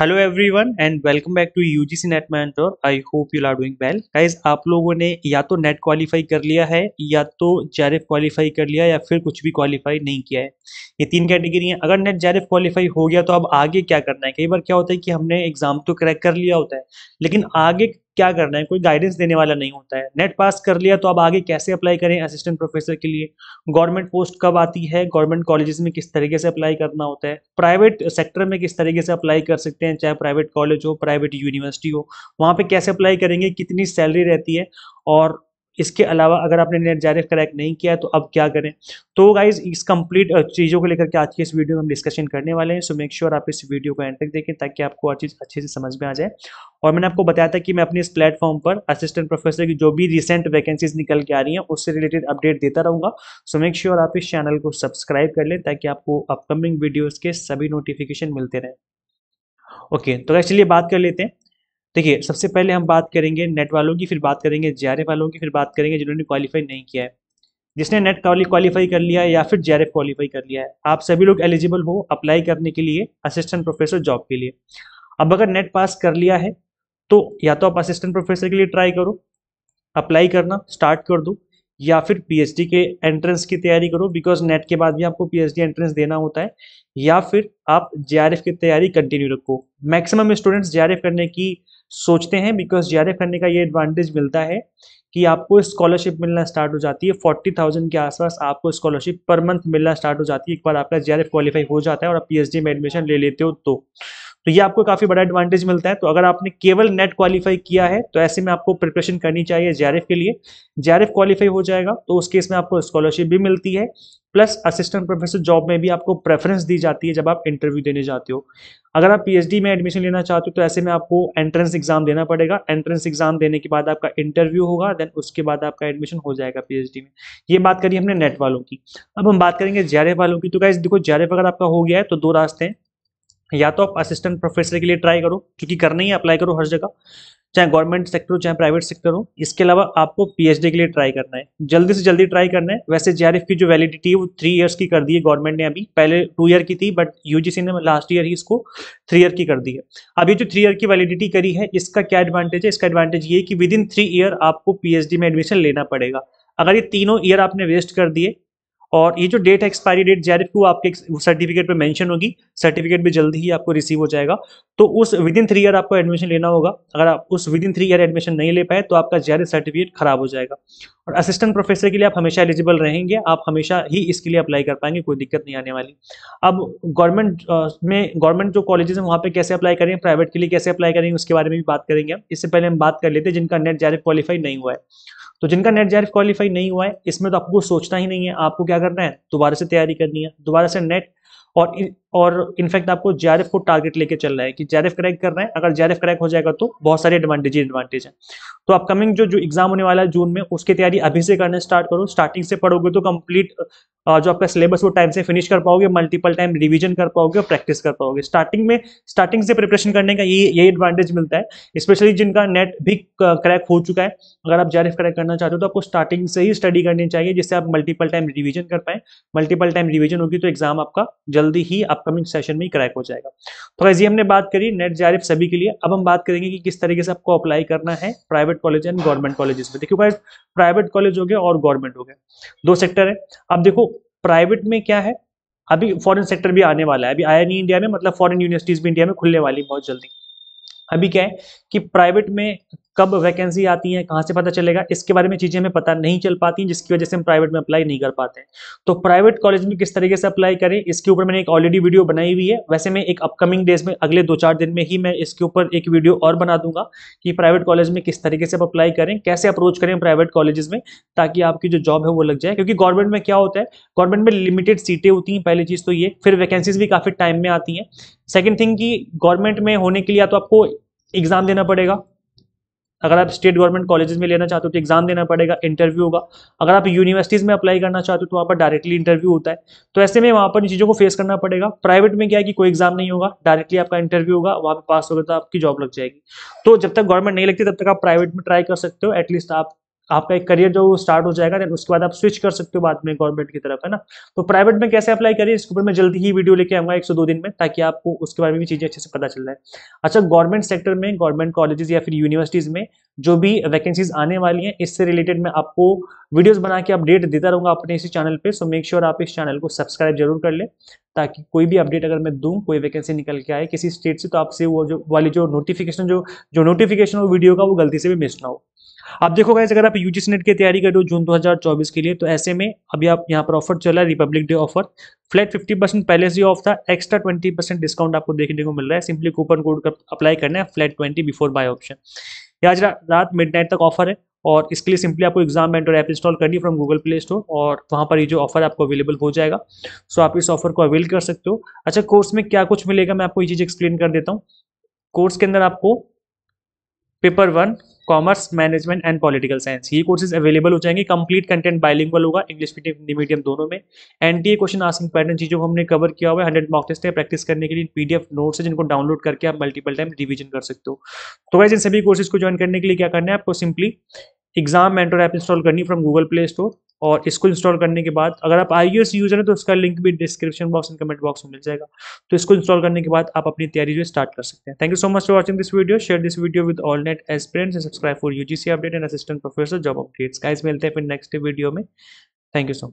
hello everyone and welcome back to UGC NET mentor I hope you are doing well guys आप लोगों ने या तो net qualify कर लिया है या तो जैरफ क्वालिफाई कर लिया या फिर कुछ भी क्वालिफाई नहीं किया है ये तीन कैटेगरी हैं अगर नेट जैरफ क्वालिफाई हो गया तो अब आगे क्या करना है कई बार क्या होता है कि हमने एग्जाम तो क्रैक कर लिया होता है लेकिन आगे क्या करना है कोई गाइडेंस देने वाला नहीं होता है नेट पास कर लिया तो अब आगे कैसे अप्लाई करें असिस्टेंट प्रोफेसर के लिए गवर्नमेंट पोस्ट कब आती है गवर्नमेंट कॉलेजेस में किस तरीके से अप्लाई करना होता है प्राइवेट सेक्टर में किस तरीके से अप्लाई कर सकते हैं चाहे प्राइवेट कॉलेज हो प्राइवेट यूनिवर्सिटी हो वहाँ पर कैसे अप्लाई करेंगे कितनी सैलरी रहती है और इसके अलावा अगर आपने नेट जारी क्रैक नहीं किया तो अब क्या करें तो गाइज इस कंप्लीट चीज़ों को लेकर के आज की इस वीडियो में हम डिस्कशन करने वाले हैं सो मेक श्योर आप इस वीडियो को एंड तक देखें ताकि आपको हर चीज़ अच्छे से समझ में आ जाए और मैंने आपको बताया था कि मैं अपने इस प्लेटफॉर्म पर असिस्टेंट प्रोफेसर की जो भी रिसेंट वैकेंसीज निकल के आ रही हैं उससे रिलेटेड अपडेट देता रहूँगा सो मेक श्योर आप इस चैनल को सब्सक्राइब कर लें ताकि आपको अपकमिंग वीडियोज़ के सभी नोटिफिकेशन मिलते रहें ओके okay, तो चलिए बात कर लेते हैं देखिए सबसे पहले हम बात करेंगे नेट वालों की फिर बात करेंगे जे वालों की फिर बात करेंगे जिन्होंने क्वालिफाई नहीं किया है जिसने नेट क्वालिफाई कर लिया है या फिर जे क्वालिफाई कर लिया है आप सभी लोग एलिजिबल हो अप्लाई करने के लिए असिस्टेंट प्रोफेसर जॉब के लिए अब अगर नेट पास कर लिया है तो या तो आप असिस्टेंट प्रोफेसर के लिए ट्राई करो अप्लाई करना स्टार्ट कर दो या फिर पीएचडी के एंट्रेंस की तैयारी करो बिकॉज नेट के बाद भी आपको पीएचडी एंट्रेंस देना होता है या फिर आप जेआरएफ की तैयारी कंटिन्यू रखो मैक्सिमम स्टूडेंट्स जेआरएफ करने की सोचते हैं बिकॉज जेआरएफ करने का ये एडवांटेज मिलता है कि आपको स्कॉलरशिप मिलना स्टार्ट हो जाती है फोर्टी थाउजेंड के आसपास आपको स्कॉलरशिप पर मंथ मिलना स्टार्ट हो जाती है एक बार आपका जे क्वालिफाई हो जाता है और आप पी में एडमिशन ले लेते हो तो तो ये आपको काफ़ी बड़ा एडवांटेज मिलता है तो अगर आपने केवल नेट क्वालिफाई किया है तो ऐसे में आपको प्रिपरेशन करनी चाहिए जेआरएफ के लिए जेआरएफ क्वालिफाई हो जाएगा तो उस केस में आपको स्कॉलरशिप भी मिलती है प्लस असिस्टेंट प्रोफेसर जॉब में भी आपको प्रेफरेंस दी जाती है जब आप इंटरव्यू देने जाते हो अगर आप पीएचडी में एडमिशन लेना चाहते हो तो ऐसे में आपको एंट्रेंस एग्जाम देना पड़ेगा एंट्रेंस एग्जाम देने के बाद आपका इंटरव्यू होगा देन उसके बाद आपका एडमिशन हो जाएगा पीएचडी में ये बात करी हमने नेट वालों की अब हम बात करेंगे जेआरएफ वालों की तो क्या देखो जेआरएफ अगर आपका हो गया है तो दो रास्ते हैं या तो आप असिस्टेंट प्रोफेसर के लिए ट्राई करो क्योंकि करना ही अप्लाई करो हर जगह चाहे गवर्नमेंट सेक्टर हो चाहे प्राइवेट सेक्टर हो इसके अलावा आपको पीएचडी के लिए ट्राई करना है जल्दी से जल्दी ट्राई करना है वैसे जेआरएफ की जो वैलिडिटी है वो थ्री ईयर्स की कर दी है गवर्नमेंट ने अभी पहले टू ईयर की थी बट यूजीसी ने लास्ट ईयर ही इसको थ्री ईयर की कर दी है अभी जो थ्री ईयर की वैलिडिटी करी है इसका क्या एडवांटेज है इसका एडवांटेज ये कि विद इन थ्री ईयर आपको पी में एडमिशन लेना पड़ेगा अगर ये तीनों ईयर आपने वेस्ट कर दिए और ये जो डेट है एक्सपायरी डेट जेआरएफ की आपके सर्टिफिकेट पे मेंशन होगी सर्टिफिकेट भी जल्दी ही आपको रिसीव हो जाएगा तो उस विद इन थ्री ईयर आपको एडमिशन लेना होगा अगर आप उस within three year admission नहीं ले पाए तो आपका जेआरएफ सर्टिफिकेट खराब हो जाएगा और असिस्टेंट प्रोफेसर के लिए आप हमेशा एलिजिबल रहेंगे आप हमेशा ही इसके लिए अप्लाई कर पाएंगे कोई दिक्कत नहीं आने वाली अब गवर्नमेंट में गवर्नमेंट जो कॉलेजेस हैं वहाँ पे कैसे अप्लाई करेंगे प्राइवेट के लिए कैसे अप्लाई करेंगे उसके बारे में भी बात करेंगे इससे पहले हम बात कर लेते हैं जिनका नेट जैरिफ क्वालिफाई नहीं हुआ है तो जिनका नेट जेआरएफ क्वालिफाई नहीं हुआ है इसमें तो आपको सोचना ही नहीं है आपको क्या करना है दोबारा से तैयारी करनी है दोबारा से नेट और और इनफैक्ट आपको जेआरएफ को टारगेट लेके चल रहा है कि जेआरएफ क्रैक कर रहे हैं अगर जेआरएफ क्रैक हो जाएगा तो बहुत सारे एडवांटेज एडवांटेज है तो अपकमिंग जो जो एग्जाम होने वाला है जून में उसकी तैयारी अभी से करना स्टार्ट करो स्टार्टिंग से पढ़ोगे तो कंप्लीट जो आपका सिलेबस वो टाइम से फिनिश कर पाओगे मल्टीपल टाइम रिविजन कर पाओगे और प्रैक्टिस कर पाओगे स्टार्टिंग में स्टार्टिंग से प्रिपरेशन करने का ये यही एडवांटेज मिलता है स्पेशली जिनका नेट भी क्रैक हो चुका है अगर आप जेआरएफ क्रैक करना चाहते हो तो आपको स्टार्टिंग से ही स्टडी करनी चाहिए जिससे आप मल्टीपल टाइम रिविजन कर पाए मल्टीपल टाइम रिविजन होगी तो एग्जाम आपका जल्दी ही अपकमिंग सेशन में क्रैक हो जाएगा तो ये हमने बात करी नेट जारी सभी के लिए अब हम बात करेंगे कि किस तरीके से आपको अप्लाई करना है private college and government colleges में देखिए भाई प्राइवेट कॉलेज हो गए और गवर्नमेंट हो गया दो सेक्टर है अब देखो प्राइवेट में क्या है अभी फॉरन सेक्टर भी आने वाला है अभी आया नहीं इंडिया में मतलब फॉरन यूनिवर्सिटीज भी इंडिया में खुलने वाली बहुत जल्दी अभी क्या है कि प्राइवेट में कब वैकेंसी आती है कहाँ से पता चलेगा इसके बारे में चीज़ें हमें पता नहीं चल पाती जिसकी वजह से हम प्राइवेट में अप्लाई नहीं कर पाते हैं तो प्राइवेट कॉलेज में किस तरीके से अप्लाई करें इसके ऊपर मैंने एक ऑलरेडी वीडियो बनाई हुई है वैसे मैं एक अपकमिंग डेज में अगले दो चार दिन में ही मैं इसके ऊपर एक वीडियो और बना दूंगा कि प्राइवेट कॉलेज में किस तरीके से आप अप्लाई करें कैसे अप्रोच करें प्राइवेट कॉलेजेस में ताकि आपकी जो जॉब है वो लग जाए क्योंकि गवर्नमेंट में क्या होता है गवर्नमेंट में लिमिटेड सीटें होती हैं पहली चीज़ तो ये फिर वैकेंसीज भी काफ़ी टाइम में आती हैं सेकेंड थिंग कि गवर्नमेंट में होने के लिए तो आपको एग्ज़ाम देना पड़ेगा अगर आप स्टेट गवर्नमेंट कॉलेजेस में लेना चाहते हो तो एग्जाम देना पड़ेगा इंटरव्यू होगा अगर आप यूनिवर्सिटीज़ में अप्लाई करना चाहते हो तो वहाँ पर डायरेक्टली इंटरव्यू होता है तो ऐसे में वहाँ पर इन चीज़ों को फेस करना पड़ेगा प्राइवेट में क्या है कि कोई एग्जाम नहीं होगा डायरेक्टली आपका इंटरव्यू होगा वहाँ पर पास होगा तो आपकी जॉब लग जाएगी तो जब तक गवर्नमेंट नहीं लगती तब तक आप प्राइवेट में ट्राई कर सकते हो एटलीस्ट आप आपका एक करियर जो स्टार्ट हो जाएगा देन उसके बाद आप स्विच कर सकते हो बाद में गवर्नमेंट की तरफ है ना तो प्राइवेट में कैसे अप्लाई करिए इसके ऊपर मैं जल्दी ही वीडियो लेके आऊंगा एक सौ दो दिन में ताकि आपको उसके बारे में भी चीज़ें अच्छे से पता चल जाए अच्छा गवर्नमेंट सेक्टर में गवर्नमेंट कॉलेजेस या फिर यूनिवर्सिटीज़ में जो भी वैकेंसीज आने वाली हैं इससे रिलेटेड मैं आपको वीडियोज़ बना के अपडेट देता रहूंगा अपने इसी चैनल पर सो मेक श्योर आप इस चैनल को सब्सक्राइब जरूर कर ले ताकि कोई भी अपडेट अगर मैं दूँ कोई वैकेंसी निकल के आए किसी स्टेट से तो आपसे वो जो वाली जो नोटिफिकेशन जो जो नोटिफिकेशन हो वीडियो का वो गलती से भी मिस ना हो आप देखो गाइज अगर आप यूजीसी नेट की तैयारी कर रहे हो जून 2024 के लिए तो ऐसे में अभी आप यहाँ पर ऑफर चला republic day offer flat 50 percent पहले से ऑफ था एक्स्ट्रा 20 परसेंट डिस्काउंट आपको देखने को मिल रहा है सिंपली कूपन कोड का अप्लाई करना है फ्लैट 20 बिफोर बाय ऑप्शन ये आज रात मिड तक ऑफर है और इसके लिए सिंपली आपको एग्जाम एंटर ऐप इंस्टॉल करनी है फ्रॉम गूगल प्ले स्टोर और वहाँ पर ये जो ऑफर आपको अवेलेबल हो जाएगा सो आप इस ऑफर को अवेल कर सकते हो अच्छा कोर्स में क्या कुछ मिलेगा मैं आपको ये चीज़ एक्सप्लेन कर देता हूँ कोर्स के अंदर आपको paper one commerce management and political science ये कोर्सेज अवेलेबल हो जाएंगे कंप्लीट कंटेंट बाइलिंगल होगा इंग्लिश मीडियम दोनों में एनटीए क्वेश्चन आसिंग पैटर्न चीज़ों को हमने कवर किया हुआ है हंड्रेड मॉक टेस्ट है प्रैक्टिस करने के लिए पीडीएफ नोट्स है जिनको डाउनलोड करके आप मल्टीपल टाइम रिविजन कर सकते हो तो वैसे इन सभी कोर्सेज को ज्वाइन करने के लिए क्या करना है आपको simply exam mentor app install करनी फ्रॉम गूगल प्ले स्टोर और इसको इंस्टॉल करने के बाद अगर आप आई यूजर हैं तो उसका लिंक भी description box and comment box में मिल जाएगा तो इसको इंस्टॉल करने के बाद आप अपनी तैयारी जो स्टार्ट कर सकते हैं thank you so much for watching this video share this video with all NET aspirants and subscribe for you update and assistant professor job updates guys मिलते हैं फिर नेक्स्ट वीडियो में थैंक यू सो मच